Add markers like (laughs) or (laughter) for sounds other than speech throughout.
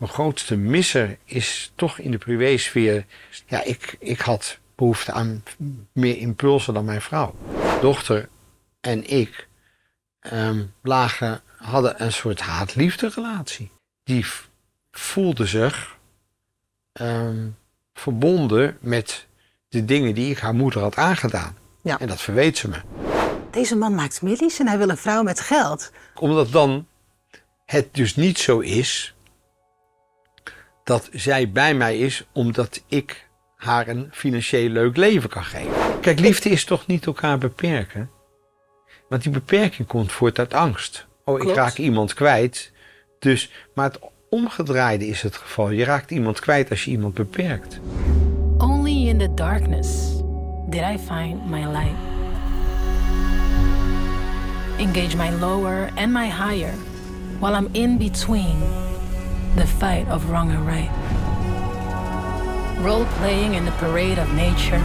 mijn grootste misser is toch in de privésfeer. Ja, ik, ik had behoefte aan meer impulsen dan mijn vrouw. Dochter en ik ehm, lagen, hadden een soort haatliefderelatie. relatie Die voelde zich ehm, verbonden met de dingen die ik haar moeder had aangedaan. Ja. En dat verweet ze me. Deze man maakt millies en hij wil een vrouw met geld. Omdat dan het dus niet zo is dat zij bij mij is omdat ik haar een financieel leuk leven kan geven. Kijk, liefde is toch niet elkaar beperken? Want die beperking komt voort uit angst. Oh, ik raak iemand kwijt. Dus, maar het omgedraaide is het geval. Je raakt iemand kwijt als je iemand beperkt. Only in the darkness did I find my light. Engage my lower and my higher while I'm in between. the fight of wrong and right. Role playing in the parade of nature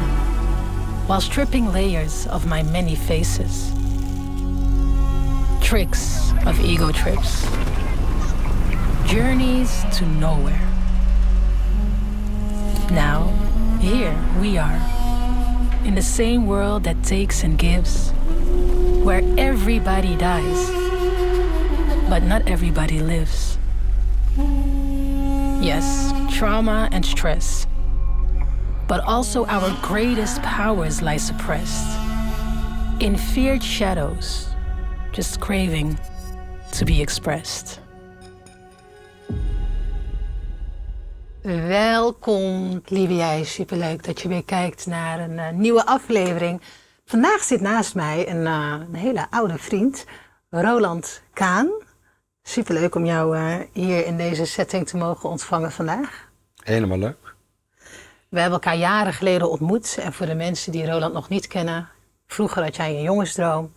while stripping layers of my many faces. Tricks of ego trips. Journeys to nowhere. Now, here we are, in the same world that takes and gives, where everybody dies, but not everybody lives. Yes, trauma and stress. But also our greatest powers lie suppressed in feared shadows, just craving to be expressed. Welkom, jij. Superleuk dat je weer kijkt naar een eh, nieuwe aflevering. Vandaag zit naast mij een, eh, een hele oude vriend, Roland Kaan. Superleuk om jou eh, hier in deze setting te mogen ontvangen vandaag. Helemaal leuk. We hebben elkaar jaren geleden ontmoet. En voor de mensen die Roland nog niet kennen, vroeger had jij een jongensdroom.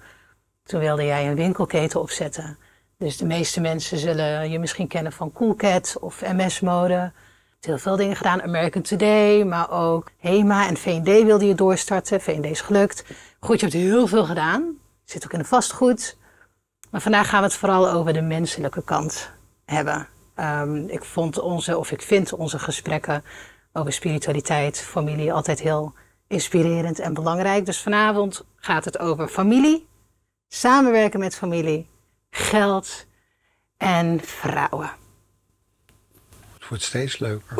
Toen wilde jij een winkelketen opzetten. Dus de meeste mensen zullen je misschien kennen van Coolcat of MS-mode. Heel veel dingen gedaan, American Today, maar ook HEMA en VD wilde je doorstarten. VND is gelukt. Goed, je hebt heel veel gedaan. Zit ook in de vastgoed. Maar vandaag gaan we het vooral over de menselijke kant hebben. Ehm, ik vond onze, of ik vind onze gesprekken over spiritualiteit, familie altijd heel inspirerend en belangrijk. Dus vanavond gaat het over familie, samenwerken met familie, geld en vrouwen. Het wordt steeds leuker.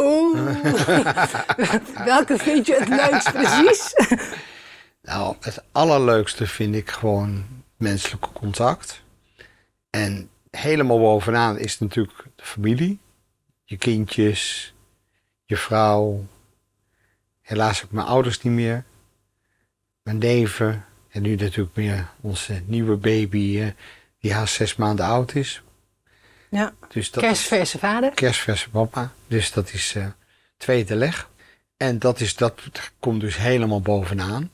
(laughs) Welke vind je het leukst precies? nou, het allerleukste vind ik gewoon menselijk contact. En helemaal bovenaan is natuurlijk de familie. Je kindjes, je vrouw. Helaas ook mijn ouders niet meer. Mijn neven. En nu natuurlijk meer onze nieuwe baby, eh, die haast zes maanden oud is. Ja, dus kerstverse vader. Kerstverse papa. Dus dat is eh, tweede leg. En dat, is, dat komt dus helemaal bovenaan.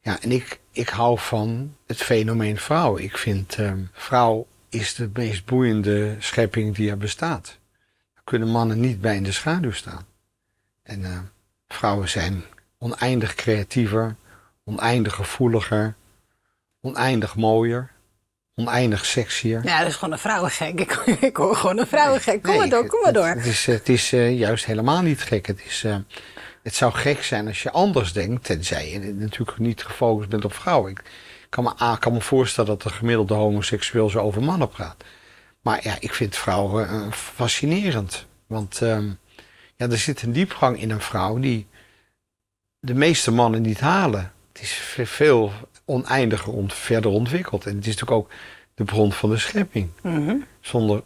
Ja, en ik ik hou van het fenomeen vrouw. Ik vind uh, vrouw is de meest boeiende schepping die er bestaat. Daar kunnen mannen niet bij in de schaduw staan. En eh, vrouwen zijn oneindig creatiever, oneindig gevoeliger, oneindig mooier. Oneindig sexier. Ja, dat is gewoon een vrouwengek. Ik, ik hoor gewoon een vrouwengek. Kom maar door, kom maar door. Het, is, het is eh, juist helemaal niet gek. Het is, eh, het zou gek zijn als je anders denkt, tenzij je natuurlijk niet gefocust bent op vrouwen. Ik kan me, voorstellen dat de gemiddelde homoseksueel zo over mannen praat. Maar ja, ik vind vrouwen eh, fascinerend. Want ehm, ja, er zit een diepgang in een vrouw die de meeste mannen niet halen. Het is veel oneindiger verder ontwikkeld. En het is natuurlijk ook de bron van de schepping. Mhm. Zonder,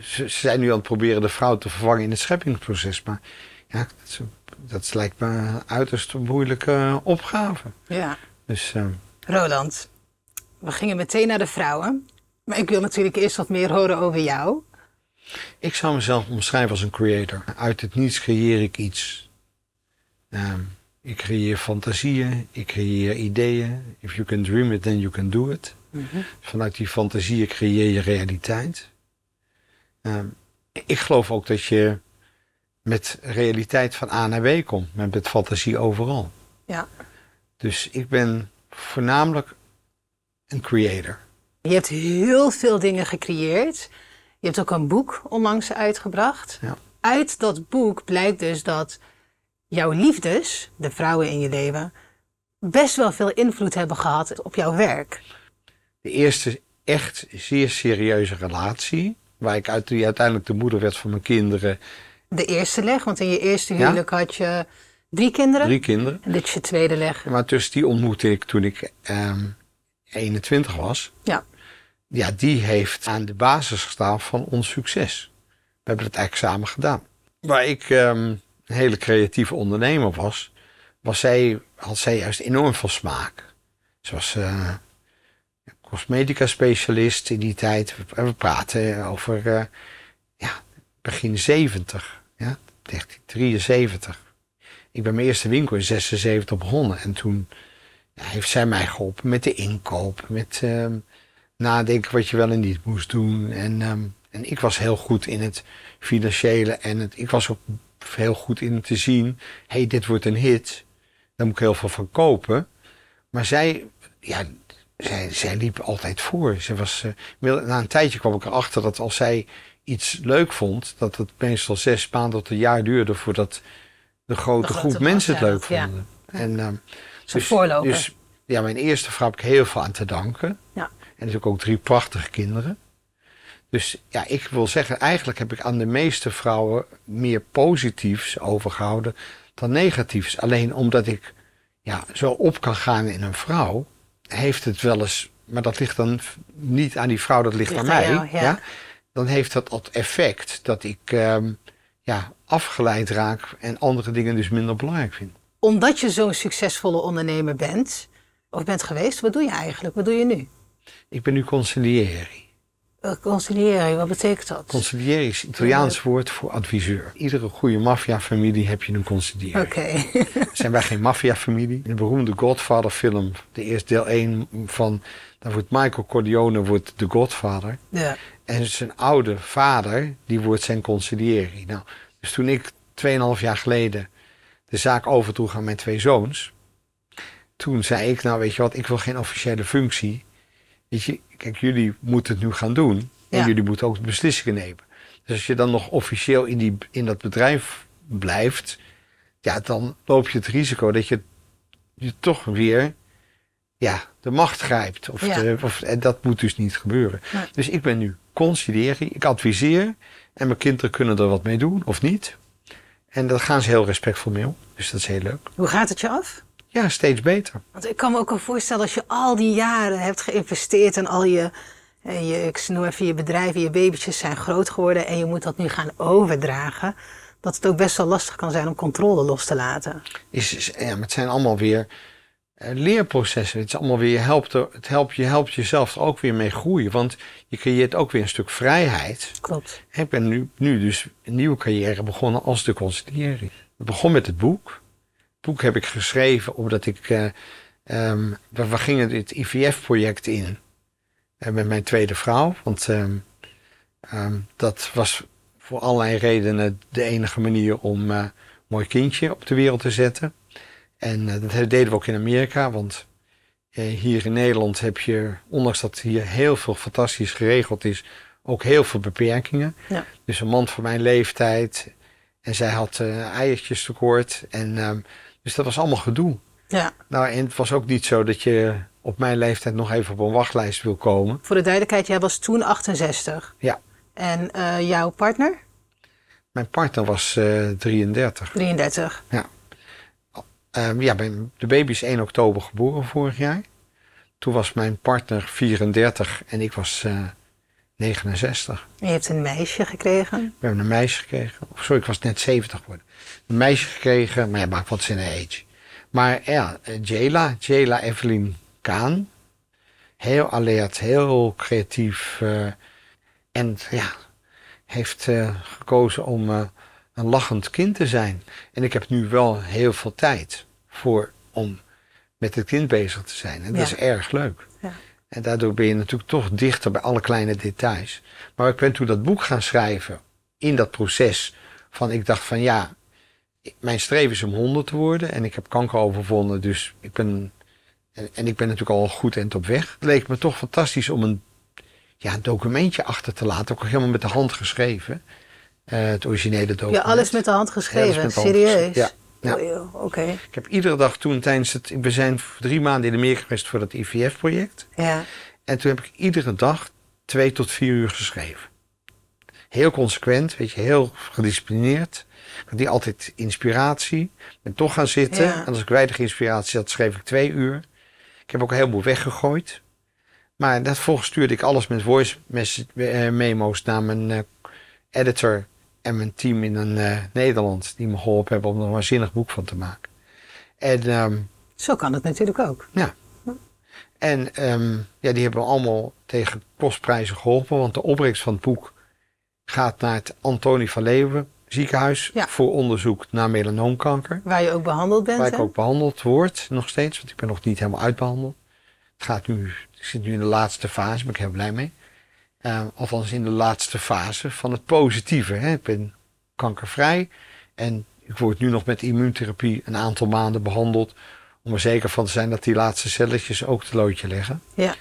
ze, ze zijn nu aan het proberen de vrouw te vervangen in het scheppingsproces. Maar ja, dat lijkt me een uiterst moeilijke opgave. Ja. Dus, ehm, Roland, we gingen meteen naar de vrouwen. Maar ik wil natuurlijk eerst wat meer horen over jou. Ik zou mezelf omschrijven als een creator. Uit het niets creëer ik iets. Ehm, ik creëer fantasieën, ik creëer ideeën. If you can dream it, then you can do it. Mhm. Vanuit die fantasieën creëer je realiteit. Ehm, ik geloof ook dat je met realiteit van A naar B kom. Met, met fantasie overal. Ja. Dus ik ben voornamelijk een creator. Je hebt heel veel dingen gecreëerd. Je hebt ook een boek onlangs uitgebracht. Ja. Uit dat boek blijkt dus dat jouw liefdes, de vrouwen in je leven, best wel veel invloed hebben gehad op jouw werk. De eerste echt zeer serieuze relatie, waar ik die uiteindelijk de moeder werd van mijn kinderen de eerste leg? Want in je eerste huwelijk had je drie kinderen. Drie kinderen. En dit is je tweede leg. Maar tussen die ontmoette ik toen ik 21 ehm, was. Ja. Ja, die heeft aan de basis gestaan van ons succes. We hebben het eigenlijk samen gedaan. Waar ik ehm, een hele creatieve ondernemer was, was zij, had zij juist enorm veel smaak. Ze was eh, cosmetica specialist in die tijd. We, we praten over eh, begin 70, ja, 1973. Ik ben mijn eerste winkel in 76 begonnen. En toen heeft zij mij geholpen met de inkoop, met ehm, nadenken wat je wel en niet moest doen. En, ehm, en ik was heel goed in het financiële en het, ik was ook heel goed in te zien, hé, hey, dit wordt een hit. Daar moet ik heel veel van kopen. Maar zij, ja, zij, zij liep altijd voor. Ze was, eh, na een tijdje kwam ik erachter dat als zij iets leuk vond, dat het meestal zes maanden tot een jaar duurde voordat de grote, groep mensen het leuk vonden. Ja. En, ehm, dus-, dus, ja, mijn eerste vrouw heb ik heel veel aan te danken. Ja. En natuurlijk ook drie prachtige kinderen. Dus ja, ik wil zeggen, eigenlijk heb ik aan de meeste vrouwen meer positiefs overgehouden dan negatiefs. Alleen omdat ik ja, zo op kan gaan in een vrouw, heeft het wel eens. Maar dat ligt dan niet aan die vrouw, dat ligt, aan mij. ja dan heeft dat het effect dat ik ehm, ja, afgeleid raak en andere dingen dus minder belangrijk vind. Omdat je zo'n succesvolle ondernemer bent, of bent geweest, wat doe je eigenlijk? Wat doe je nu? Ik ben nu conciliëri. Uh, eh, wat betekent dat? Conciliëri is Italiaans woord voor adviseur. Iedere goede maffiafamilie heb je een conciliëri. Oké. (laughs) Zijn wij geen maffiafamilie? In de beroemde Godfather film, de eerste deel 1 van... Daar wordt Michael Corleone wordt de Godfather. Ja. En zijn oude vader, die wordt zijn consigliere. Nou, dus toen ik 2,5 jaar geleden de zaak overdroeg aan mijn twee zoons. Toen zei ik, nou weet je wat, ik wil geen officiële functie. Weet je, kijk, jullie moeten het nu gaan doen. En jullie moeten ook beslissingen nemen. Dus als je dan nog officieel in, die, in dat bedrijf blijft, ja, dan loop je het risico dat je, je toch weer ja, de macht grijpt. Of, de, of en dat moet dus niet gebeuren. Dus ik ben nu Considering, Ik adviseer en mijn kinderen kunnen er wat mee doen of niet. En daar gaan ze heel respectvol mee om. Dus dat is heel leuk. Hoe gaat het je af? Ja, steeds beter. Want ik kan me ook wel voorstellen als je al die jaren hebt geïnvesteerd en al je, eh, je ik even je bedrijven, je babytjes zijn groot geworden en je moet dat nu gaan overdragen. Dat het ook best wel lastig kan zijn om controle los te laten. Is, is ja, het zijn allemaal weer eh, leerprocessen. Het is allemaal weer, je helpt, het helpt, je helpt jezelf er ook weer mee groeien. Want je creëert ook weer een stuk vrijheid. Klopt. Ik ben nu, nu dus een nieuwe carrière begonnen als de consultering. Het begon met het boek. Het boek heb ik geschreven omdat ik. Uh, um, we, gingen dit IVF-project in. Eh, met mijn tweede vrouw. Want ehm, ehm, dat was voor allerlei redenen de enige manier om mooi kindje op de wereld te zetten. En eh, dat deden we ook in Amerika, want eh, hier in Nederland heb je, ondanks dat hier heel veel fantastisch geregeld is, ook heel veel beperkingen. Ja. Dus een man van mijn leeftijd en zij had uh, eiertjes tekort. En, ehm, dus dat was allemaal gedoe. Ja. Nou, en het was ook niet zo dat je op mijn leeftijd nog even op een wachtlijst wil komen. Voor de duidelijkheid, jij was toen 68. Ja. En jouw partner? Mijn partner was 33. 33. Ja. Ehm, ja, de baby is 1 oktober geboren vorig jaar. Toen was mijn partner 34 en ik was uh, 69. je hebt een meisje gekregen? We hebben een meisje gekregen. Of sorry, ik was net 70 geworden. Een meisje gekregen, maar ja, maakt wat zin in age. Maar ja, eh, Jela, Jela Evelyn Kaan. Heel alert, heel creatief. Eh, en ja, heeft eh, gekozen om een lachend kind te zijn. En ik heb nu wel heel veel tijd voor om met het kind bezig te zijn. En dat is erg leuk. Ja. En daardoor ben je natuurlijk toch dichter bij alle kleine details. Maar ik ben toen dat boek gaan schrijven in dat proces van ik dacht van ja, mijn streven is om honderd te worden en ik heb kanker overvonden, dus ik ben en, ik ben natuurlijk al goed en op weg. Het leek me toch fantastisch om een ja, documentje achter te laten, ook helemaal met de hand geschreven. Eh, het originele document. Ja, alles met de hand geschreven, serieus. Ja. Ja. Oh, oké. Ik heb iedere dag toen tijdens het... We zijn drie maanden in de meer geweest voor dat IVF-project. Ja. En toen heb ik iedere dag twee tot vier uur geschreven. Heel consequent, weet je, heel gedisciplineerd. Ik had die altijd inspiratie. en toch gaan zitten. En als ik weinig inspiratie had, schreef ik twee uur. Ik heb ook een heleboel weggegooid. Maar daarvoor stuurde ik alles met voice eh, memos naar mijn eh, editor en mijn team in een, eh, Nederland die me geholpen hebben om er een waanzinnig boek van te maken. En, ehm, Zo kan het natuurlijk ook. Ja. En ehm, ja, die hebben allemaal tegen kostprijzen geholpen, want de opbrengst van het boek gaat naar het Antoni van Leeuwen ziekenhuis voor onderzoek naar melanoomkanker. Waar je ook behandeld bent. Waar ik ook behandeld word, nog steeds, want ik ben nog niet helemaal uitbehandeld. Het gaat nu, zit nu in de laatste fase, maar ik heel blij mee. Uh, althans in de laatste fase van het positieve. Hè. Ik ben kankervrij en ik word nu nog met immuuntherapie een aantal maanden behandeld. Om er zeker van te zijn dat die laatste celletjes ook te loodje leggen. Ja.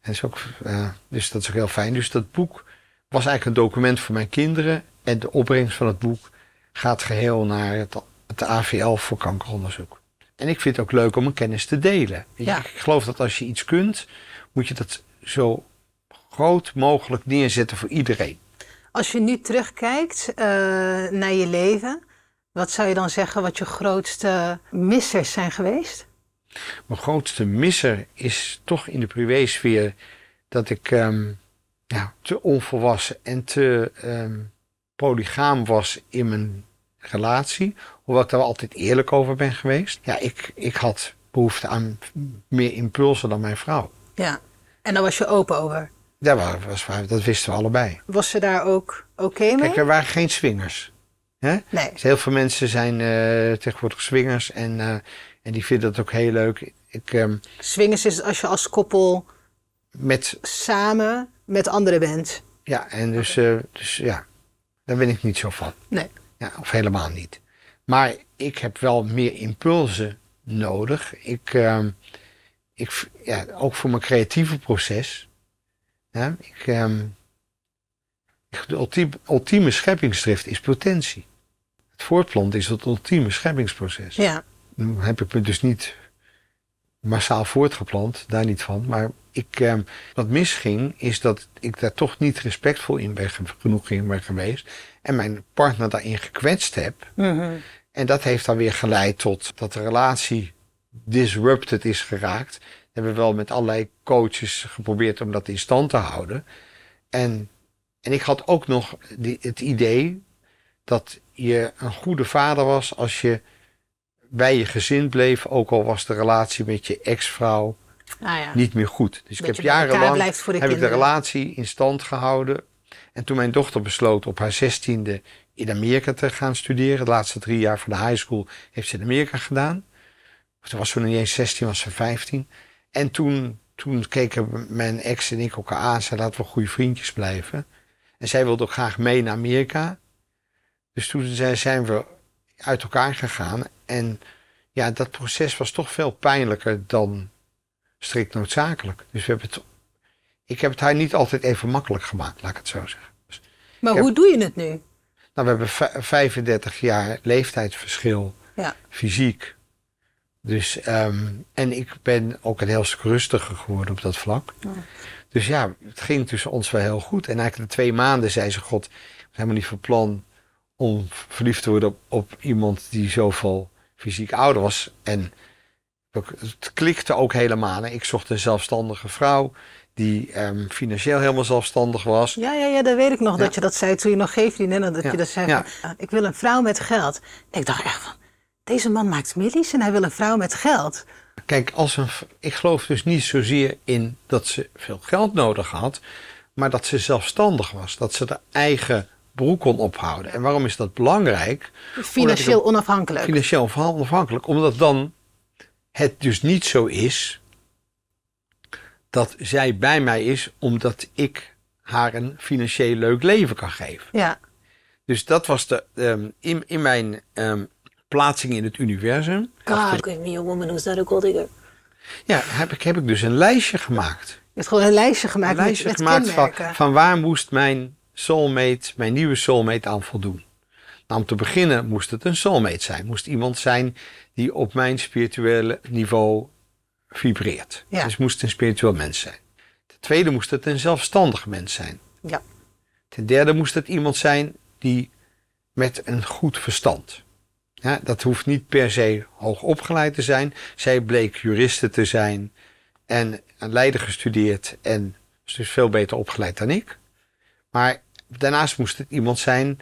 En is ook, eh, dus dat is ook heel fijn. Dus dat boek was eigenlijk een document voor mijn kinderen. En de opbrengst van het boek gaat geheel naar het, het AVL voor kankeronderzoek. En ik vind het ook leuk om mijn kennis te delen. Ja. Ik geloof dat als je iets kunt, moet je dat zo groot mogelijk neerzetten voor iedereen. Als je nu terugkijkt eh, naar je leven, wat zou je dan zeggen wat je grootste missers zijn geweest? Mijn grootste misser is toch in de privésfeer dat ik um, ja, te onvolwassen en te um, polygaam was in mijn relatie. Hoewel ik daar altijd eerlijk over ben geweest. Ja, ik, ik had behoefte aan meer impulsen dan mijn vrouw. Ja, en daar was je open over? Ja, was, dat wisten we allebei. Was ze daar ook oké mee? Kijk, er waren geen swingers. Hè? Nee. Dus heel veel mensen zijn eh, tegenwoordig swingers en, eh, en die vinden dat ook heel leuk. Ik, um, swingers is als je als koppel met, samen met anderen bent. Ja, en dus, eh, dus ja, daar ben ik niet zo van. Nee. Ja, of helemaal niet. Maar ik heb wel meer impulsen nodig. Ik, ehm, ik, ja, ook voor mijn creatieve proces ja, ehm, ik, de ultieme, scheppingsdrift is potentie. Het voortplanten is het ultieme scheppingsproces. Ja. Dan heb ik me dus niet massaal voortgeplant, daar niet van. Maar ik, um, wat misging, is dat ik daar toch niet respectvol in ben, genoeg in ben geweest. En mijn partner daarin gekwetst heb. Mhm. En dat heeft dan weer geleid tot dat de relatie disrupted is geraakt hebben wel met allerlei coaches geprobeerd om dat in stand te houden. En, en ik had ook nog die, het idee dat je een goede vader was als je bij je gezin bleef, ook al was de relatie met je ex-vrouw ah, ja. niet meer goed. Dus ik heb jarenlang heb ik de relatie in stand gehouden. En toen mijn dochter besloot op haar zestiende in Amerika te gaan studeren, de laatste drie jaar van de high school heeft ze in Amerika gedaan. Ze was toen niet eens 16, was ze 15. En toen, toen keken mijn ex en ik elkaar aan. Ze laten we goede vriendjes blijven. En zij wilde ook graag mee naar Amerika. Dus toen zijn we uit elkaar gegaan. En ja, dat proces was toch veel pijnlijker dan strikt noodzakelijk. Dus we hebben het, ik heb het haar niet altijd even makkelijk gemaakt, laat ik het zo zeggen. Dus maar hoe doe je het nu? Nou, we hebben 35 jaar leeftijdsverschil, ja. fysiek. Dus, ehm, en ik ben ook een heel stuk rustiger geworden op dat vlak. Dus ja, het ging tussen ons wel heel goed. En eigenlijk de twee maanden zei ze: God, was helemaal niet van plan om verliefd te worden op, op iemand die zoveel fysiek ouder was. En het klikte ook helemaal. Ik zocht een zelfstandige vrouw die ehm, financieel helemaal zelfstandig was. Ja, ja, ja, dat weet ik nog dat je dat zei toen je nog geen die had. Dat je dat zei, ah, ik wil een vrouw met geld. ik dacht echt van, deze man maakt millies en hij wil een vrouw met geld. Kijk, als een, ik geloof dus niet zozeer in dat ze veel geld nodig had, maar dat ze zelfstandig was. Dat ze haar eigen broek kon ophouden. En waarom is dat belangrijk? Financieel onafhankelijk. Financieel onafhankelijk. Omdat dan het dus niet zo is dat zij bij mij is omdat ik haar een financieel leuk leven kan geven. Ja. Dus dat was de. Ehm, in, in mijn ehm, plaatsing in het universum. God, give me a woman who's Ja, heb ik, heb ik dus een lijstje gemaakt. Je hebt gewoon een lijstje gemaakt Van, van waar moest mijn soulmate, mijn nieuwe soulmate aan voldoen. Nou, om te beginnen moest het een soulmate zijn. Moest iemand zijn die op mijn spirituele niveau vibreert. Ja. Dus moest een spiritueel mens zijn. Ten tweede moest het een zelfstandig mens zijn. Ja. Ten derde moest het iemand zijn die met een goed verstand. Ja, dat hoeft niet per se hoog opgeleid te zijn. Zij bleek juriste te zijn en aan Leiden gestudeerd en is dus veel beter opgeleid dan ik. Maar daarnaast moest het iemand zijn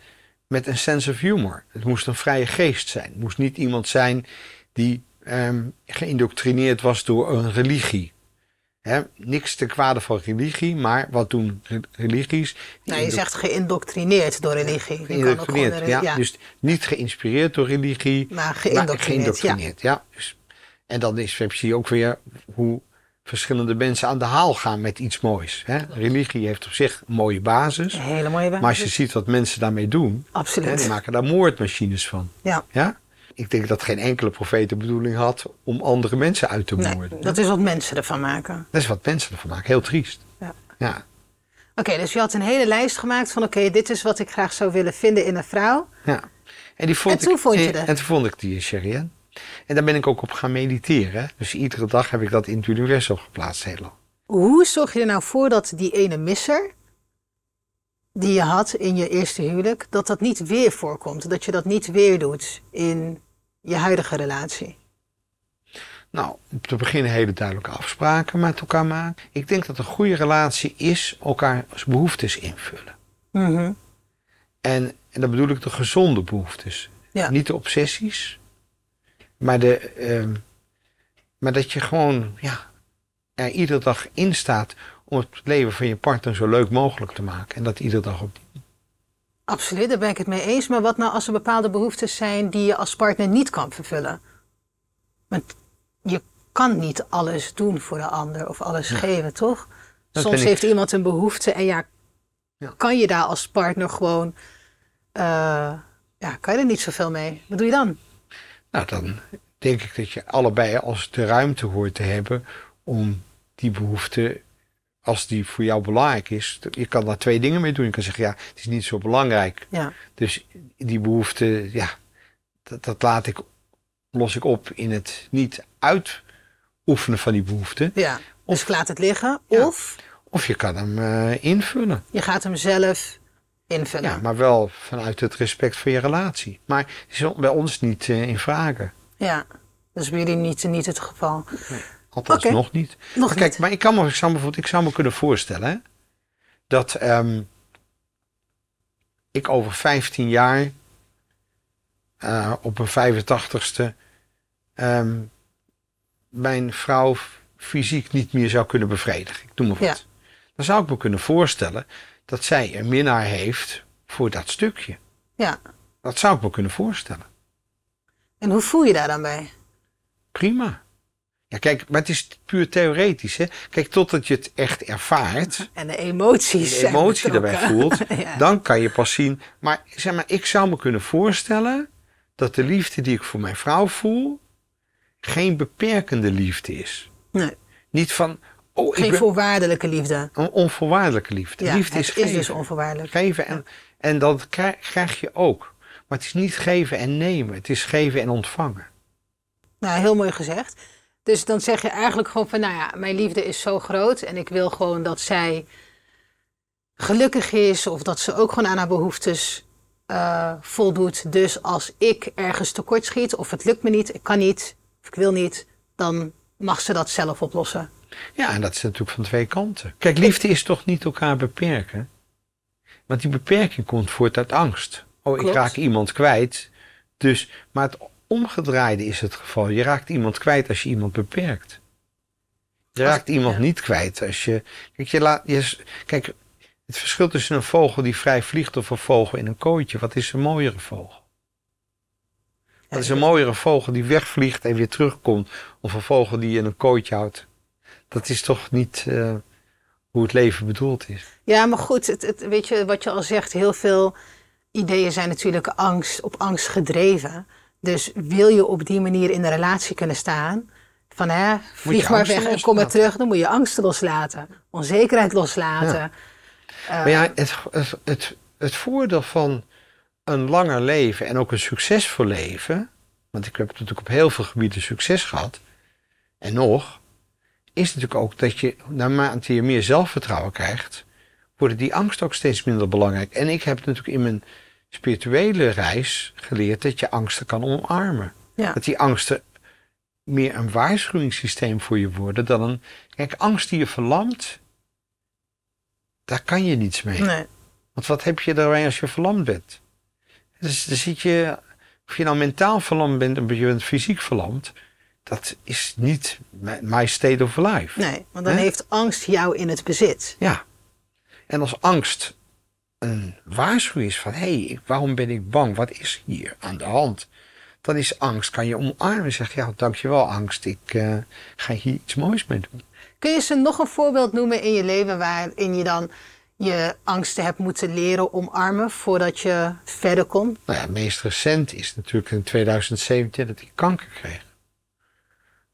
met een sense of humor. Het moest een vrije geest zijn. Het moest niet iemand zijn die um, geïndoctrineerd was door een religie niks te kwade van religie, maar wat doen religies? Nou, je zegt geïndoctrineerd door religie. Geïndoctrineerd, kan ook ja, ja. Dus niet geïnspireerd door religie, maar geïndoctrineerd. ja. Dus, en dan is zie ook weer hoe verschillende mensen aan de haal gaan met iets moois. Religie heeft op zich een mooie basis. Een hele mooie basis. Maar als je ziet wat mensen daarmee doen, Absoluut. die maken daar moordmachines van. Ja. ja? ik denk dat geen enkele profeet de bedoeling had om andere mensen uit te moorden. dat is wat mensen ervan maken. Dat is wat mensen ervan maken. Heel triest. Ja. ja. Oké, dus je had een hele lijst gemaakt van oké, dit is wat ik graag zou willen vinden in een vrouw. Ja. En, die vond en toen ik, vond je dat? En toen vond ik die in Sherien. En daar ben ik ook op gaan mediteren. Dus iedere dag heb ik dat in het universum geplaatst, lang. Hoe zorg je er nou voor dat die ene misser, die je had in je eerste huwelijk, dat dat niet weer voorkomt? Dat je dat niet weer doet in je huidige relatie? Nou, om te beginnen hele duidelijke afspraken met elkaar maken. Ik denk dat een goede relatie is elkaars behoeftes invullen. Mhm. en, en dan bedoel ik de gezonde behoeftes. Niet de obsessies, maar, de, ehm, maar dat je gewoon ja, er iedere dag in staat om het leven van je partner zo leuk mogelijk te maken. En dat iedere dag op Absoluut, daar ben ik het mee eens. Maar wat nou als er bepaalde behoeftes zijn die je als partner niet kan vervullen? Want je kan niet alles doen voor de ander of alles geven, toch? Soms heeft iemand een behoefte en ja, kan je daar als partner gewoon, eh, ja, kan je er niet zoveel mee? Wat doe je dan? Nou, dan denk ik dat je allebei als de ruimte hoort te hebben om die behoefte als die voor jou belangrijk is, je kan daar twee dingen mee doen. Je kan zeggen, ja, het is niet zo belangrijk. Ja. Dus die behoefte, ja, dat, laat ik, los ik op in het niet uitoefenen van die behoefte. Ja, dus ik laat het liggen. Of? Of je kan hem eh, invullen. Je gaat hem zelf invullen. Ja, maar wel vanuit het respect voor je relatie. Maar het is bij ons niet eh, in vragen. Ja, dat is bij jullie niet, niet het geval. Nee. Althans nog niet. kijk, maar ik kan me, ik zou me, ik zou me kunnen voorstellen hè, dat ehm, ik over 15 jaar eh, op een 85ste ehm, mijn vrouw fysiek niet meer zou kunnen bevredigen. Ik noem maar wat. Dan zou ik me kunnen voorstellen dat zij een minnaar heeft voor dat stukje. Ja. Dat zou ik me kunnen voorstellen. En hoe voel je daar dan bij? Prima kijk, maar het is puur theoretisch. Hè? Kijk, totdat je het echt ervaart. (laughs) En de emoties. En de emotie erbij voelt. (laughs) Dan kan je pas zien. Maar zeg maar, ik zou me kunnen voorstellen dat de liefde die ik voor mijn vrouw voel. geen beperkende liefde is. Nee. Niet van. Oh, geen voorwaardelijke liefde. Een onvoorwaardelijke liefde. Ja, liefde is, is dus onvoorwaardelijk. Geven en, en dat krijg je ook. Maar het is niet geven en nemen, het is geven en ontvangen. Nou, heel mooi gezegd. Dus dan zeg je eigenlijk gewoon van, nou ja, mijn liefde is zo groot en ik wil gewoon dat zij gelukkig is of dat ze ook gewoon aan haar behoeftes eh, voldoet. Dus als ik ergens tekortschiet of het lukt me niet, ik kan niet of ik wil niet, dan mag ze dat zelf oplossen. Ja, en dat is natuurlijk van twee kanten. Kijk, liefde is toch niet elkaar beperken? Want die beperking komt voort uit angst. Oh, ik raak iemand kwijt. Dus, maar het omgedraaide is het geval. Je raakt iemand kwijt als je iemand beperkt. Je raakt iemand niet kwijt als je. Kijk, je laat, je, kijk, het verschil tussen een vogel die vrij vliegt of een vogel in een kooitje. Wat is een mooiere vogel? Dat is een mooiere vogel die wegvliegt en weer terugkomt. Of een vogel die je in een kooitje houdt. Dat is toch niet eh, hoe het leven bedoeld is. Ja, maar goed, het, het, weet je wat je al zegt? Heel veel ideeën zijn natuurlijk angst, op angst gedreven. Dus wil je op die manier in de relatie kunnen staan, van hè, vlieg maar weg en kom maar terug, dan moet je angsten loslaten, onzekerheid loslaten. Eh, maar ja, het, het, het, het voordeel van een langer leven en ook een succesvol leven, want ik heb natuurlijk op heel veel gebieden succes gehad, en nog, is natuurlijk ook dat je, naarmate je meer zelfvertrouwen krijgt, worden die angsten ook steeds minder belangrijk. En ik heb natuurlijk in mijn spirituele reis geleerd dat je angsten kan omarmen. Dat die angsten meer een waarschuwingssysteem voor je worden dan een. Kijk, angst die je verlamt, daar kan je niets mee. Nee. Want wat heb je daarmee als je verlamd bent? Dus dan zit je, of je nou mentaal verlamd bent of je bent fysiek verlamd, dat is niet my state of life. Nee, want dan heeft angst jou in het bezit. Ja. En als angst een waarschuwing is van... hé, hey, waarom ben ik bang? Wat is hier aan de hand? Dan is angst, kan je omarmen. Zeg, ja, dankjewel angst, ik eh, ga hier iets moois mee doen. Kun je ze nog een voorbeeld noemen in je leven... waarin je dan je angsten hebt moeten leren omarmen... voordat je verder kon? Nou ja, het meest recent is natuurlijk in 2017 dat ik kanker kreeg.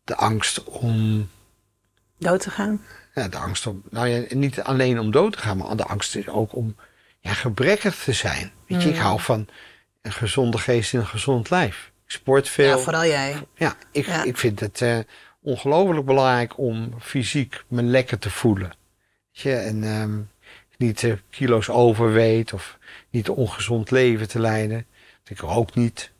De angst om... Dood te gaan? Ja, de angst om... Nou ja, niet alleen om dood te gaan, maar de angst is ook om ja, gebrekkig te zijn. Weet je, ik mm. hou van een gezonde geest in een gezond lijf. Ik sport veel. Ja, vooral jij. Ja, ik, ik vind het uh, ongelooflijk belangrijk om fysiek me lekker te voelen. Weet je, en ehm, niet uh, kilo's overweet of niet een ongezond leven te leiden. Ik rook niet.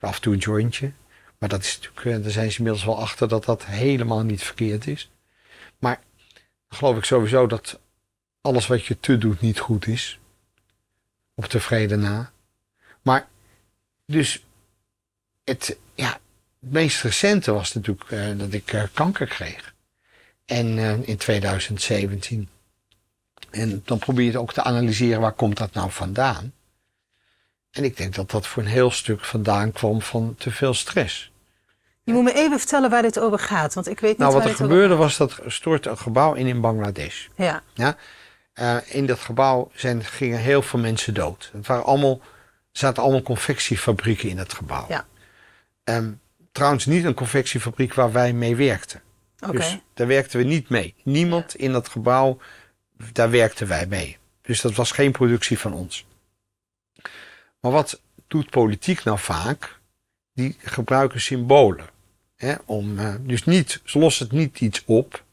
Af en toe een jointje. Maar dat is natuurlijk, eh, daar zijn ze inmiddels wel achter dat dat helemaal niet verkeerd is. Maar dan geloof ik sowieso dat alles wat je te doet niet goed is op tevreden na. Maar dus het, ja, meest recente was natuurlijk eh, dat ik eh, kanker kreeg. En eh, in 2017. En dan probeer je ook te analyseren waar komt dat nou vandaan. En ik denk dat dat voor een heel stuk vandaan kwam van te veel stress. Je moet me even vertellen waar dit over gaat, want ik weet niet. Nou, wat er gebeurde was dat stort een gebouw in in Bangladesh. Ja. ja? Eh, in dat gebouw zijn, gingen heel veel mensen dood. Het waren allemaal, er zaten allemaal confectiefabrieken in dat gebouw. Ja. Um, trouwens, niet een confectiefabriek waar wij mee werkten. Okay. Dus daar werkten we niet mee. Niemand in dat gebouw, daar werkten wij mee. Dus dat was geen productie van ons. Maar wat doet politiek nou vaak? Die gebruiken symbolen. Hè, om, eh, dus niet, ze lossen het niet iets op.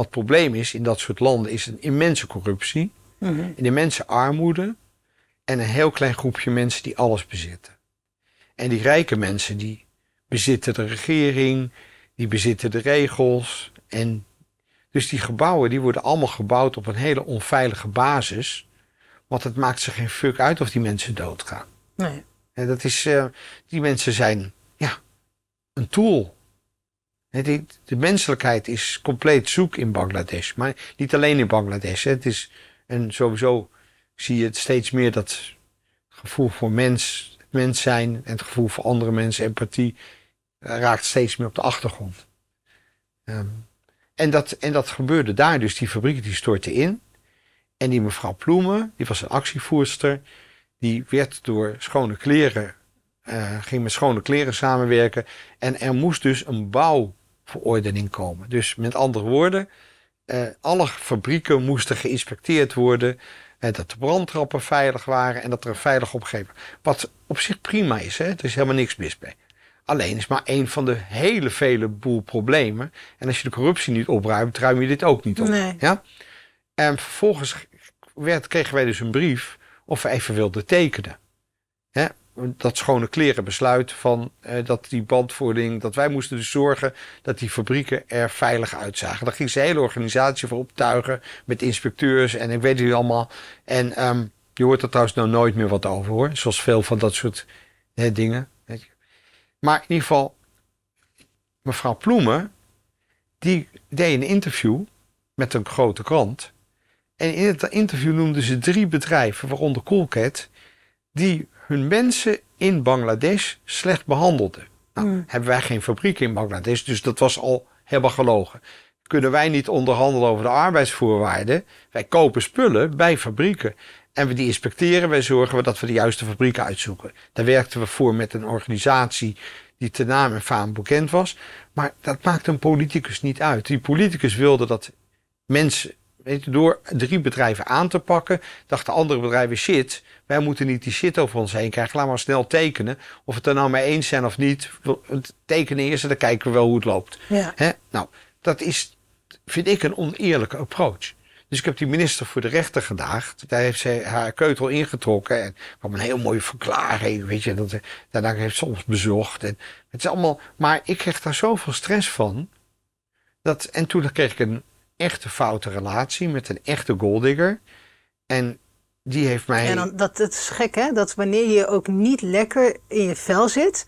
Wat het probleem is in dat soort landen is een immense corruptie, een mhm. immense armoede en een heel klein groepje mensen die alles bezitten. En die rijke mensen die bezitten de regering, die bezitten de regels. En dus die gebouwen die worden allemaal gebouwd op een hele onveilige basis. Want het maakt ze geen fuck uit of die mensen doodgaan. Nee. En dat is, eh, die mensen zijn ja, een tool de menselijkheid is compleet zoek in Bangladesh. Maar niet alleen in Bangladesh. Het is, en sowieso zie je het steeds meer dat gevoel voor mens, het mens zijn en het gevoel voor andere mensen, empathie, eh, raakt steeds meer op de achtergrond. Ehm, en, dat, en dat gebeurde daar dus. Die fabriek die stortte in. En die mevrouw Ploemen, die was een actievoerster, die werd door schone kleren, eh, ging met schone kleren samenwerken. En er moest dus een bouw verordening komen. Dus met andere woorden, eh, alle fabrieken moesten geïnspecteerd worden. Eh, dat de brandtrappen veilig waren en dat er een veilig opgegeven. Wat op zich prima is, hè? er is helemaal niks mis mee. Alleen is maar een van de hele vele boel problemen. En als je de corruptie niet opruimt, ruim je dit ook niet op. Ja? En vervolgens werd, kregen wij dus een brief of we even wilden tekenen dat schone kleren besluit van eh, dat die bandvoering, dat wij moesten dus zorgen dat die fabrieken er veilig uitzagen. Daar ging ze hele organisatie voor optuigen met inspecteurs en ik weet het allemaal. En ehm, je hoort er trouwens nou nooit meer wat over hoor, zoals veel van dat soort hè, dingen. Maar in ieder geval, mevrouw Ploemen, die deed een interview met een grote krant. En in het interview noemden ze drie bedrijven, waaronder Coolcat, die hun mensen in Bangladesh slecht behandelden. Nou, hmm. hebben wij geen fabriek in Bangladesh, dus dat was al helemaal gelogen. Kunnen wij niet onderhandelen over de arbeidsvoorwaarden? Wij kopen spullen bij fabrieken. En we die inspecteren. Wij zorgen dat we de juiste fabrieken uitzoeken. Daar werkten we voor met een organisatie die ten naam en faam bekend was. Maar dat maakte een politicus niet uit. Die politicus wilde dat mensen door drie bedrijven aan te pakken, dachten andere bedrijven: shit, wij moeten niet die shit over ons heen krijgen. Laat maar snel tekenen. Of het er nou mee eens zijn of niet. Het tekenen eerst en dan kijken we wel hoe het loopt. Ja. Nou, dat is, vind ik, een oneerlijke approach. Dus ik heb die minister voor de rechter gedaagd. Daar heeft ze haar keutel ingetrokken. En kwam een heel mooie verklaring. Weet je, dat, daarna heeft ze ons bezocht. En het is allemaal, maar ik kreeg daar zoveel stress van. Dat, en toen kreeg ik een echte foute relatie met een echte golddigger. En die heeft mij. En dat, is gek, hè? Dat wanneer je ook niet lekker in je vel zit,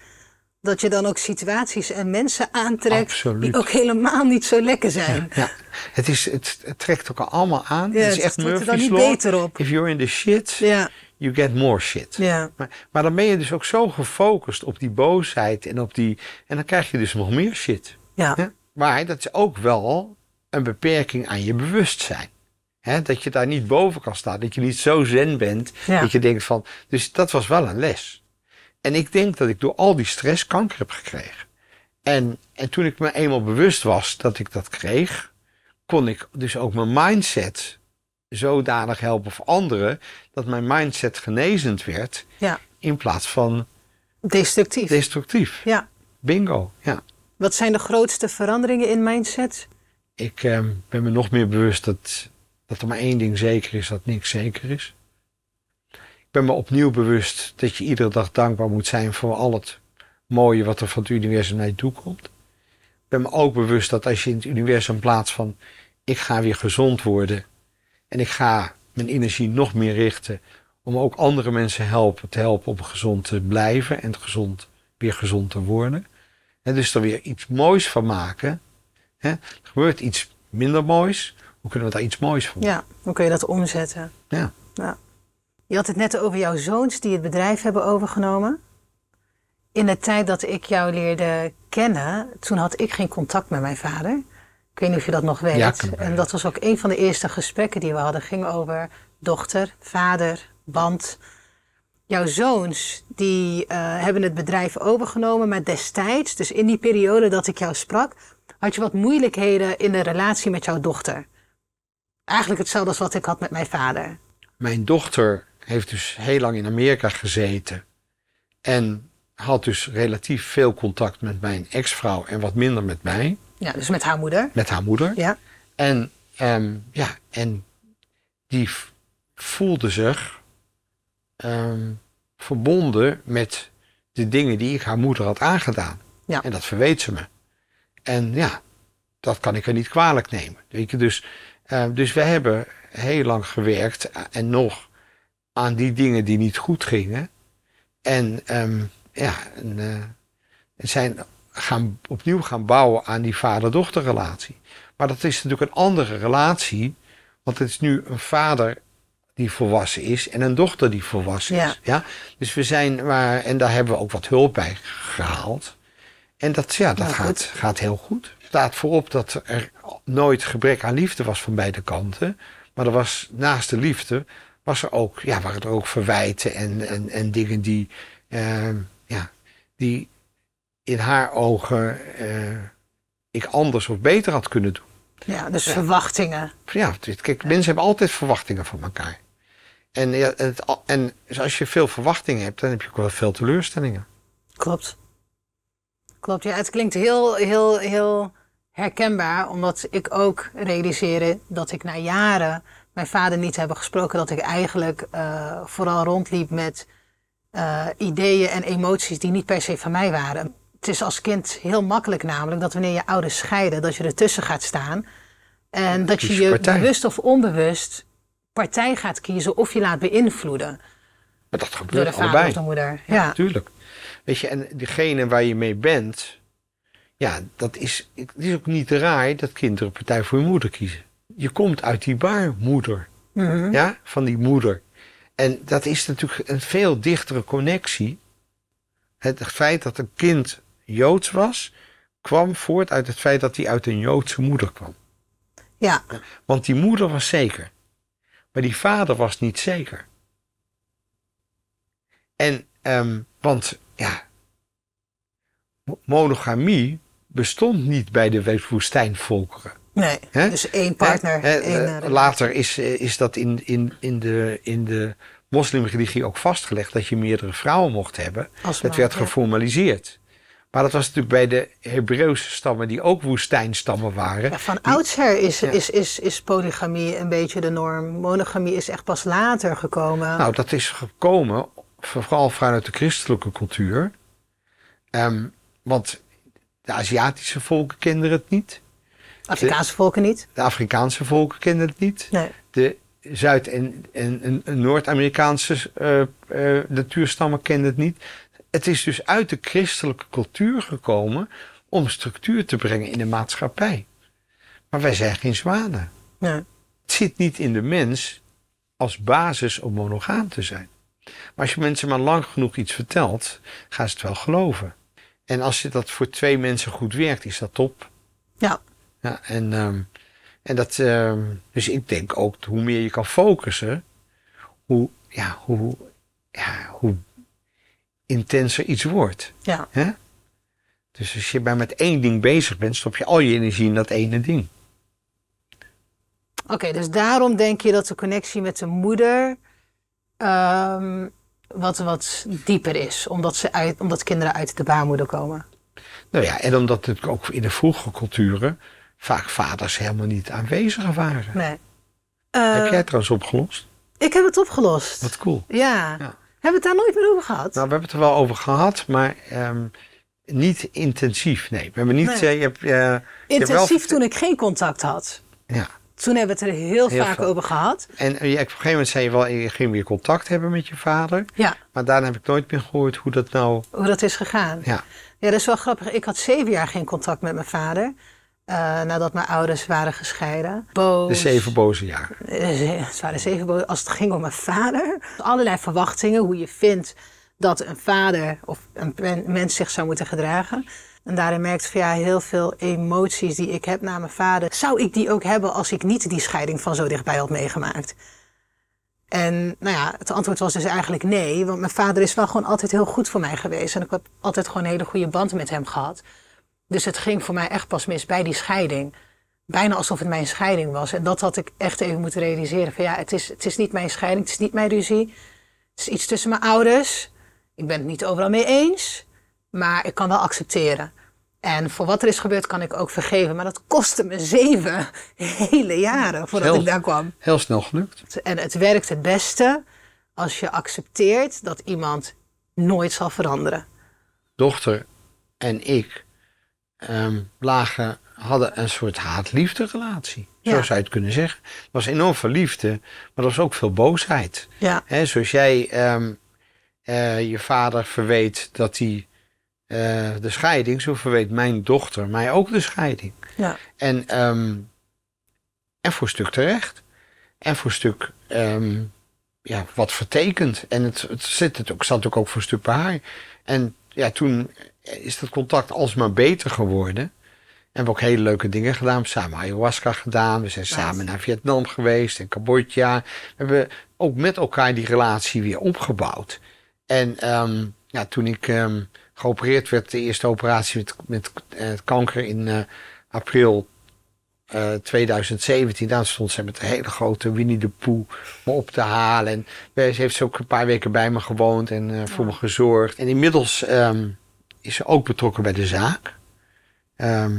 dat je dan ook situaties en mensen aantrekt die ook helemaal niet zo lekker zijn. Ja, Het, is, het, trekt ook allemaal aan. het is echt Murphy's er niet beter op. If you're in the shit, you get more shit. Ja. Maar, dan ben je dus ook zo gefocust op die boosheid en op die... En dan krijg je dus nog meer shit. ja? Maar dat is ook wel een beperking aan je bewustzijn. He, dat je daar niet boven kan staan, dat je niet zo zen bent, dat je denkt van, dus dat was wel een les. En ik denk dat ik door al die stress kanker heb gekregen. En, en toen ik me eenmaal bewust was dat ik dat kreeg, kon ik dus ook mijn mindset zodanig helpen of anderen, dat mijn mindset genezend werd, ja. in plaats van destructief. Destructief. Ja. Bingo, ja. Wat zijn de grootste veranderingen in mindset? ik ehm, ben me nog meer bewust dat, dat er maar één ding zeker is, dat niks zeker is. Ik ben me opnieuw bewust dat je iedere dag dankbaar moet zijn voor al het mooie wat er van het universum naar je toe komt. Ik ben me ook bewust dat als je in het universum plaats van ik ga weer gezond worden en ik ga mijn energie nog meer richten om ook andere mensen helpen, te helpen om gezond te blijven en gezond, weer gezond te worden. En dus er weer iets moois van maken Hè? Er gebeurt iets minder moois. Hoe kunnen we daar iets moois van Ja, hoe kun je dat omzetten? Ja. ja. Je had het net over jouw zoons die het bedrijf hebben overgenomen. In de tijd dat ik jou leerde kennen, toen had ik geen contact met mijn vader. Ik weet niet of je dat nog weet. Ja, en dat was ook een van de eerste gesprekken die we hadden. Ging over dochter, vader, band. Jouw zoons die eh, hebben het bedrijf overgenomen, maar destijds, dus in die periode dat ik jou sprak, had je wat moeilijkheden in de relatie met jouw dochter. Eigenlijk hetzelfde als wat ik had met mijn vader. Mijn dochter heeft dus heel lang in Amerika gezeten. En had dus relatief veel contact met mijn ex-vrouw en wat minder met mij. Ja, dus met haar moeder. Met haar moeder. Ja. En, ehm, ja, en die voelde zich ehm, verbonden met de dingen die ik haar moeder had aangedaan. Ja. En dat verweet ze me. En ja, dat kan ik er niet kwalijk nemen. Dus, eh, dus we hebben heel lang gewerkt en nog aan die dingen die niet goed gingen. En ehm, ja, eh, en, zijn gaan, opnieuw gaan bouwen aan die vader-dochterrelatie. Maar dat is natuurlijk een andere relatie, want het is nu een vader die volwassen is en een dochter die volwassen is. Ja? Dus we zijn waar en daar hebben we ook wat hulp bij gehaald. En dat, ja, dat nou, gaat, gaat heel goed. Staat voorop dat er nooit gebrek aan liefde was van beide kanten. Maar er was naast de liefde, was er ook, ja, waren er ook verwijten en, en, en dingen die, eh, ja, die in haar ogen eh, ik anders of beter had kunnen doen. Ja, dus verwachtingen. Ja, kijk, mensen hebben altijd verwachtingen van elkaar. En, en dus als je veel verwachtingen hebt, dan heb je ook wel veel teleurstellingen. Klopt. Klopt, ja, het klinkt heel, heel, heel herkenbaar, omdat ik ook realiseerde dat ik na jaren mijn vader niet hebben gesproken, dat ik eigenlijk eh, vooral rondliep met eh, ideeën en emoties die niet per se van mij waren. Het is als kind heel makkelijk namelijk dat wanneer je ouders scheiden, dat je ertussen gaat staan en dat je je bewust of onbewust partij gaat kiezen of je laat beïnvloeden. Maar dat gebeurt door de vader of de moeder. Ja, tuurlijk. Weet je, en degene waar je mee bent, ja, dat is, het is ook niet raar dat kinderen Partij voor je moeder kiezen. Je komt uit die baarmoeder, mhm. ja, van die moeder. En dat is natuurlijk een veel dichtere connectie. Het feit dat een kind Joods was, kwam voort uit het feit dat hij uit een Joodse moeder kwam. Ja. Want die moeder was zeker. Maar die vader was niet zeker. En, ehm, want ja, monogamie bestond niet bij de woestijnvolkeren. Nee, dus één partner. He? Eh, eh, later is, eh, is dat in, in, in de, in de moslimreligie ook vastgelegd dat je meerdere vrouwen mocht hebben. Als dat werd geformaliseerd. Maar dat was natuurlijk bij de Hebreeuwse stammen, die ook woestijnstammen waren. Ja, van oudsher is, is, is, is polygamie een beetje de norm. Monogamie is echt pas later gekomen. Nou, dat is gekomen vooral vanuit de christelijke cultuur. Ehm, want de Aziatische volken kenden het niet. Afrikaanse volken niet. De Afrikaanse volken kenden het niet. De Zuid- en, en, en Noord-Amerikaanse eh, eh, natuurstammen kenden het niet. Het is dus uit de christelijke cultuur gekomen om structuur te brengen in de maatschappij. Maar wij zijn geen zwanen. Het zit niet in de mens als basis om monogaam te zijn. Maar als je mensen maar lang genoeg iets vertelt, gaan ze het wel geloven. En als je dat voor twee mensen goed werkt, is dat top. Ja. ja en, ehm, en dat, ehm, dus ik denk ook, hoe meer je kan focussen, hoe, ja, hoe, ja, hoe intenser iets wordt. Ja. Dus als je maar met één ding bezig bent, stop je al je energie in dat ene ding. Oké, dus daarom denk je dat de connectie met de moeder Ehm, wat, wat dieper is, omdat, ze uit, omdat kinderen uit de baarmoeder komen. Nou ja, en omdat het ook in de vroege culturen vaak vaders helemaal niet aanwezig waren. Nee. heb jij eh, het trouwens opgelost? Ik heb het opgelost. Wat cool. Ja. Hebben we het daar nooit meer over gehad? Nou, we hebben het er wel over gehad, maar ehm, niet intensief. Nee, we hebben niet. Eh, je hebt, uh, intensief wel... toen ik geen contact had. Ja. Toen hebben we het er heel, vaak over gehad. En eh, ja, op een gegeven moment zei je wel, eh, je ging weer contact hebben met je vader. Ja. Maar daarna heb ik nooit meer gehoord hoe dat nou... Hoe dat is gegaan. Ja. Ja, dat is wel grappig. Ik had zeven jaar geen contact met mijn vader. Eh, nadat mijn ouders waren gescheiden. Boos. De zeven boze jaren. Het waren zeven boze Als het ging om mijn vader. Allerlei verwachtingen, hoe je vindt dat een vader of een mens zich zou moeten gedragen. En daarin merkte van ja, heel veel emoties die ik heb naar mijn vader, zou ik die ook hebben als ik niet die scheiding van zo dichtbij had meegemaakt? En nou ja, het antwoord was dus eigenlijk nee, want mijn vader is wel gewoon altijd heel goed voor mij geweest en ik heb altijd gewoon een hele goede band met hem gehad. Dus het ging voor mij echt pas mis bij die scheiding. Bijna alsof het mijn scheiding was. En dat had ik echt even moeten realiseren. Van ja, het is, het is niet mijn scheiding, het is niet mijn ruzie. Het is iets tussen mijn ouders. Ik ben het niet overal mee eens. Maar ik kan wel accepteren. En voor wat er is gebeurd kan ik ook vergeven. Maar dat kostte me zeven (laughs) hele jaren voordat ik daar kwam. Heel snel gelukt. En het werkt het beste als je accepteert dat iemand nooit zal veranderen. Dochter en ik ehm, lagen, hadden een soort haat relatie. Zo zou je het kunnen zeggen. Het was enorm veel liefde, maar er was ook veel boosheid. Ja. He, zoals jij ehm, eh, je vader verweet dat hij eh, de scheiding, zo verweet mijn dochter mij ook de scheiding. Ja. En, um, en voor een stuk terecht. En voor een stuk ehm, ja, wat vertekend. En het, het, zit, het ook, zat ook voor een stuk bij haar. En ja, toen is dat contact alsmaar beter geworden. En we ook hele leuke dingen gedaan. We hebben samen ayahuasca gedaan. We zijn samen naar Vietnam geweest en Cambodja. We hebben ook met elkaar die relatie weer opgebouwd. En um, ja, toen ik um, geopereerd werd. De eerste operatie met, met eh, kanker in eh, april 2017. Eh, Daar stond ze met een hele grote Winnie de Pooh me op te halen. En ze heeft ze ook een paar weken bij me gewoond en voor me gezorgd. En inmiddels ehm, is ze ook betrokken bij de zaak. Ehm,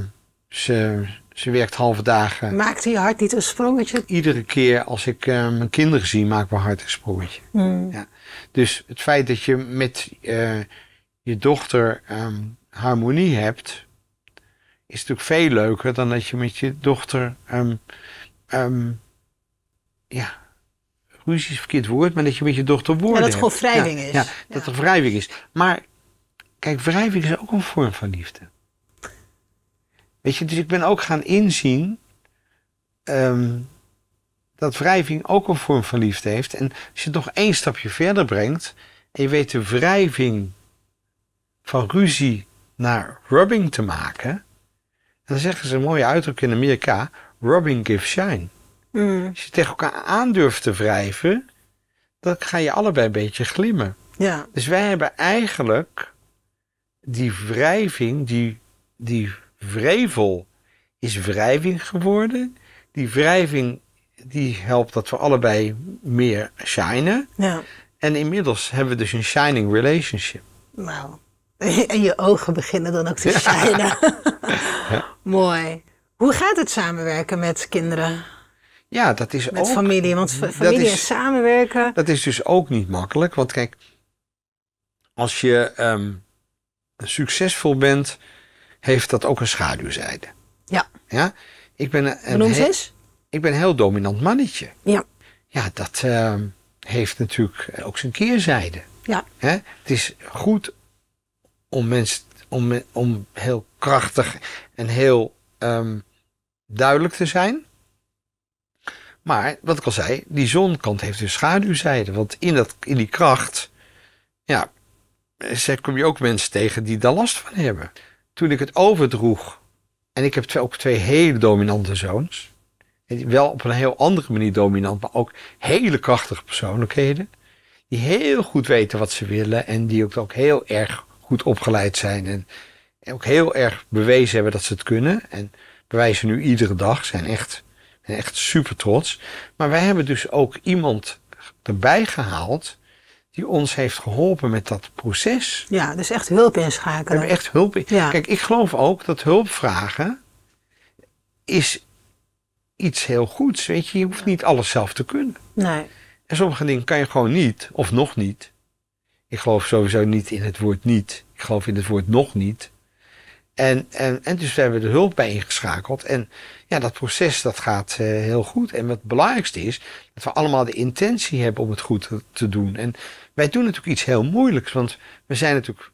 ze, ze werkt halve dagen. Maakt je hart niet een sprongetje? Iedere keer als ik mijn kinderen zie, maakt mijn hart een sprongetje. Hmm. Ja. Dus het feit dat je met je dochter ehm, harmonie hebt, is natuurlijk veel leuker dan dat je met je dochter um, ja, ruzie is verkeerd woord, maar dat je met je dochter woorden ja, dat het gewoon wrijving is. Ja, dat er wrijving is. Maar kijk, wrijving is ook een vorm van liefde. Weet je, dus ik ben ook gaan inzien dat wrijving ook een vorm van liefde heeft. En als je het nog één stapje verder brengt en je weet de wrijving van ruzie naar rubbing te maken. dan zeggen ze een mooie uitdrukking in Amerika: rubbing gives shine. Mm. Als je tegen elkaar aan te wrijven, dan ga je allebei een beetje glimmen. Ja. Dus wij hebben eigenlijk die wrijving, die, die wrevel is wrijving geworden. Die wrijving die helpt dat we allebei meer shinen. Ja. En inmiddels hebben we dus een shining relationship. Nou. (laughs) En je ogen beginnen dan ook te schijnen. (laughs) Ja. Mooi. Hoe gaat het samenwerken met kinderen? Ja, dat is ook... Met familie, want familie is, en samenwerken... Dat is dus ook niet makkelijk. Want kijk, als je ehm, succesvol bent, heeft dat ook een schaduwzijde. Ja. ja? Ik ben een zes? Ik ben een heel dominant mannetje. Ja. Ja, dat ehm, heeft natuurlijk ook zijn keerzijde. Ja. Het is goed om mensen om, om heel krachtig en heel ehm, duidelijk te zijn. Maar wat ik al zei, die zonkant heeft een dus schaduwzijde. Want in, dat, in die kracht, ja, eh, kom je ook mensen tegen die daar last van hebben. Toen ik het overdroeg, en ik heb twee, ook twee hele dominante zoons. Wel op een heel andere manier dominant, maar ook hele krachtige persoonlijkheden. Die heel goed weten wat ze willen en die ook, ook heel erg goed opgeleid zijn. En, en ook heel erg bewezen hebben dat ze het kunnen. En bewijzen nu iedere dag. Zijn echt, zijn echt super trots. Maar wij hebben dus ook iemand erbij gehaald. Die ons heeft geholpen met dat proces. Ja, dus echt hulp inschakelen. We echt hulp Kijk, ik geloof ook dat hulp vragen is iets heel goeds. Weet je, je hoeft niet alles zelf te kunnen. Nee. En sommige dingen kan je gewoon niet, of nog niet. Ik geloof sowieso niet in het woord niet. Ik geloof in het woord nog niet. En, en, en dus we hebben de hulp bij ingeschakeld. En ja, dat proces dat gaat eh, heel goed. En wat het belangrijkste is, dat we allemaal de intentie hebben om het goed te, doen. En wij doen natuurlijk iets heel moeilijks, want we zijn natuurlijk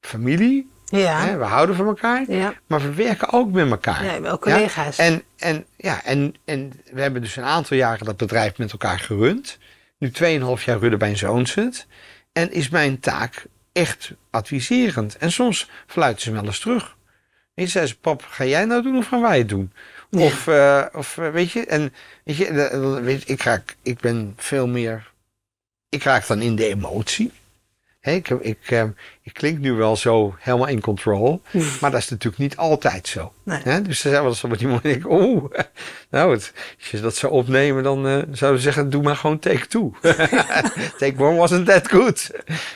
familie. Ja. Hè, we houden van elkaar, ja. maar we werken ook met elkaar. nee, we collega's. En, en, ja, en, en we hebben dus een aantal jaren dat bedrijf met elkaar gerund. Nu 2,5 jaar Rudder bij een zoon en is mijn taak echt adviserend. En soms fluiten ze wel eens terug. En zei ze, pap, ga jij nou doen of gaan wij het doen? Of, eh, of eh, weet je, en weet je, eh, weet ik, raak, ik ben veel meer, ik raak dan in de emotie. Hey, ik, ehm, ik, klink nu wel zo helemaal in control, hmm. maar dat is natuurlijk niet altijd zo. Hè? Dus er zijn wel eens wat iemand denkt, oeh, (laughs) nou, het, als je dat zou opnemen, dan eh, zouden ze zeggen, doe maar gewoon take two. (laughs) take one wasn't that good.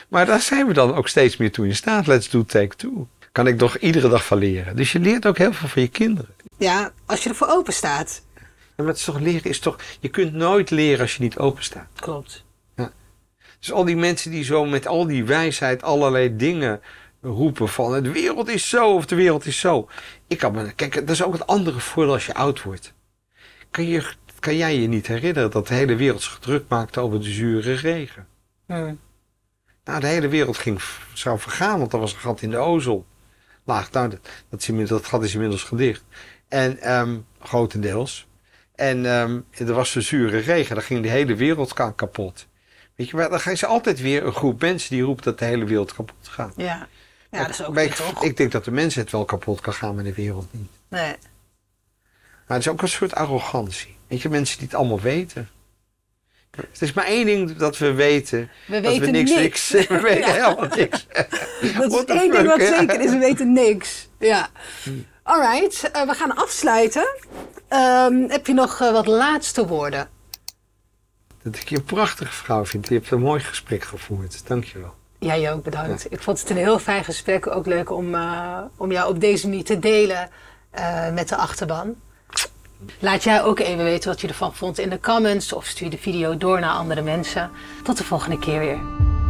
Maar daar zijn we dan ook steeds meer toe in staat. Let's do take two. Kan ik toch iedere dag van leren. Dus je leert ook heel veel van je kinderen. Ja, als je ervoor open staat. maar het is toch leren is toch, je kunt nooit leren als je niet open staat. Klopt. Dus al die mensen die zo met al die wijsheid allerlei dingen roepen van de wereld is zo of de wereld is zo. Ik kan me, kijk, dat is ook het andere voordeel als je oud wordt. Kan, je, kan jij je niet herinneren dat de hele wereld zich druk maakte over de zure regen? Nee. Nou, de hele wereld ging, zou vergaan, want er was een gat in de ozon. Laag, nou, dat, dat, dat gat is inmiddels gedicht. En um, grotendeels. En um, er was de zure regen, daar ging de hele wereld kapot. Weet je, maar dan is er altijd weer een groep mensen die roept dat de hele wereld kapot gaat. Ja, ja dat is ook ik, toch? ik denk dat de mensen het wel kapot kan gaan, maar de wereld niet. Nee. Maar het is ook een soort arrogantie. Weet je, mensen die het allemaal weten. Het is maar één ding dat we weten. We weten we niks, We weten (laughs) (laughs) helemaal niks. (laughs) dat is één ding wat zeker is. We weten niks. Ja. Hmm. Alright, eh, we gaan afsluiten. Ehm, heb je nog eh, wat laatste woorden? dat ik je een prachtige vrouw vind. Je hebt een mooi gesprek gevoerd. Dank je wel. Jij ook, bedankt. Ik vond het een heel fijn gesprek. Ook leuk om, eh, om jou op deze manier te delen eh, met de achterban. Laat jij ook even weten wat je ervan vond in de comments of stuur de video door naar andere mensen. Tot de volgende keer weer.